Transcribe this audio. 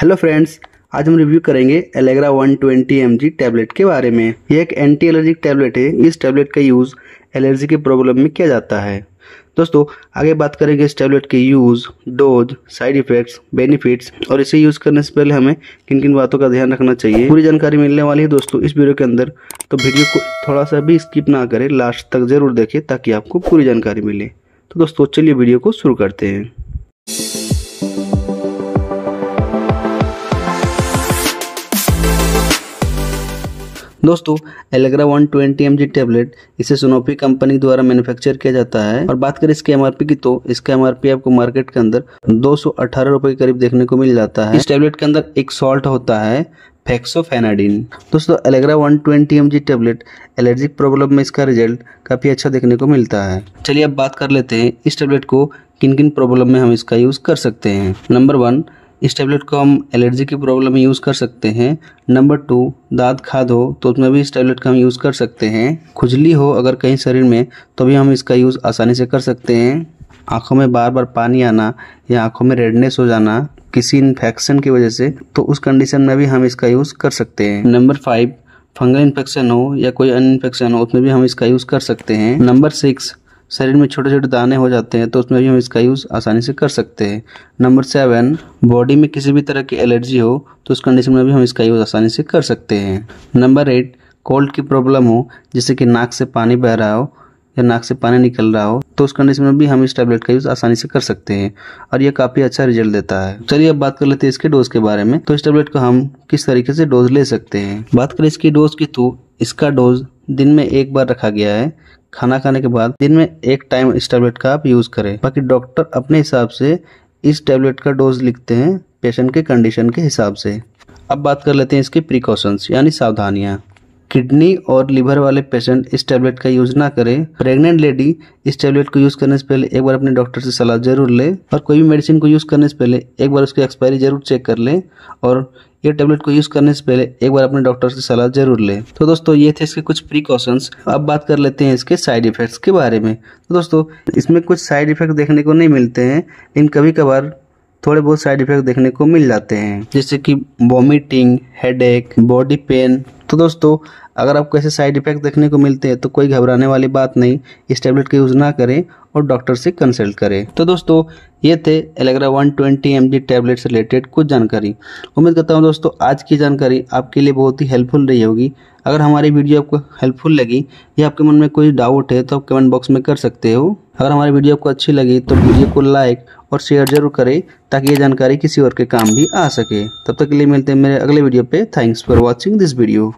hello friends आज हम review करेंगे एलेग्रा 120 ट्वेंटी टैबलेट के बारे में यह एक एंटी एलर्जिक टैबलेट है इस टैबलेट का यूज़ एलर्जी के प्रॉब्लम में किया जाता है दोस्तों आगे बात करेंगे इस टैबलेट के use dose side effects benefits और इसे यूज़ करने से पहले हमें किन किन बातों का ध्यान रखना चाहिए पूरी जानकारी मिलने वाली है दोस्तों इस वीडियो के अंदर तो वीडियो को थोड़ा सा भी स्किप ना करें लास्ट तक ज़रूर देखें ताकि आपको पूरी जानकारी मिले तो दोस्तों चलिए वीडियो को शुरू करते हैं दोस्तों एलेग्रा 120 ट्वेंटी एम टेबलेट इसे सोनोफी कंपनी द्वारा मैन्युफैक्चर किया जाता है और बात करें इसके एमआरपी की तो इसका एमआरपी आपको मार्केट के अंदर दो सौ के करीब देखने को मिल जाता है इस टेबलेट के अंदर एक सॉल्ट होता है फेक्सोफेनाडिन दोस्तों Allegra 120 twenty M tablet allergic problem में इसका रिजल्ट काफ़ी अच्छा देखने को मिलता है चलिए अब बात कर लेते हैं इस टेबलेट को किन किन प्रॉब्लम में हम इसका यूज़ कर सकते हैं नंबर वन इस टैबलेट को हम एलर्जी की प्रॉब्लम में यूज़ कर सकते हैं नंबर टू दाँत खाद हो तो उसमें भी इस टैबलेट का हम यूज़ कर सकते हैं खुजली हो अगर कहीं शरीर में तो भी हम इसका यूज़ आसानी से कर सकते हैं आँखों में बार बार पानी आना या आँखों में रेडनेस हो जाना किसी इन्फेक्शन की वजह से तो उस कंडीशन में भी हम इसका यूज़ कर सकते हैं नंबर फाइव फंगल इन्फेक्शन हो या कोई अन्य इन्फेक्शन हो उसमें भी हम इसका यूज़ कर सकते हैं नंबर सिक्स शरीर में छोटे छोटे दाने हो जाते हैं तो उसमें भी हम इसका यूज़ आसानी से कर सकते हैं नंबर सेवन बॉडी में किसी भी तरह की एलर्जी हो तो उस कंडीशन में भी हम इसका यूज़ आसानी से कर सकते हैं नंबर एट कोल्ड की प्रॉब्लम हो जैसे कि नाक से पानी बह रहा हो या नाक से पानी निकल रहा हो तो उस कंडीशन में भी हम इस टैबलेट का यूज़ आसानी से कर सकते हैं और यह काफ़ी अच्छा रिजल्ट देता है चलिए अब बात कर लेते हैं इसके डोज के बारे में तो इस टैबलेट को हम किस तरीके से डोज ले सकते हैं बात करें इसकी डोज की तो इसका डोज दिन में एक बार रखा गया है खाना खाने के बाद दिन में एक टाइम इस टैबलेट का आप यूज़ करें बाकी डॉक्टर अपने हिसाब से इस टैबलेट का डोज लिखते हैं पेशेंट के कंडीशन के हिसाब से अब बात कर लेते हैं इसके प्रिकॉशंस यानी सावधानियाँ किडनी और लिवर वाले पेशेंट इस टैबलेट का यूज़ ना करें प्रेग्नेंट लेडी इस टैबलेट को यूज़ करने से पहले एक बार अपने डॉक्टर से सलाह जरूर लें और कोई भी मेडिसिन को यूज़ करने से पहले एक बार उसकी एक्सपायरी जरूर चेक कर लें और ये टेबलेट को यूज करने से पहले एक बार अपने डॉक्टर से सलाह जरूर लें तो दोस्तों ये थे इसके कुछ प्रिकॉशंस अब बात कर लेते हैं इसके साइड इफेक्ट्स के बारे में तो दोस्तों इसमें कुछ साइड इफेक्ट देखने को नहीं मिलते हैं लेकिन कभी कभार थोड़े बहुत साइड इफेक्ट देखने को मिल जाते हैं जैसे कि वॉमिटिंग हेड बॉडी पेन तो दोस्तों अगर आपको ऐसे साइड इफेक्ट देखने को मिलते हैं तो कोई घबराने वाली बात नहीं इस टैबलेट का यूज़ ना करें और डॉक्टर से कंसल्ट करें तो दोस्तों ये थे एलेग्रा 120 ट्वेंटी टैबलेट से रिलेटेड कुछ जानकारी उम्मीद करता हूँ दोस्तों आज की जानकारी आपके लिए बहुत ही हेल्पफुल रही होगी अगर हमारी वीडियो आपको हेल्पफुल लगी या आपके मन में कोई डाउट है तो आप कमेंट बॉक्स में कर सकते हो अगर हमारी वीडियो आपको अच्छी लगी तो वीडियो को लाइक और शेयर जरूर करें ताकि ये जानकारी किसी और के काम भी आ सके तब तक के लिए मिलते हैं मेरे अगले वीडियो पे thanks for watching this video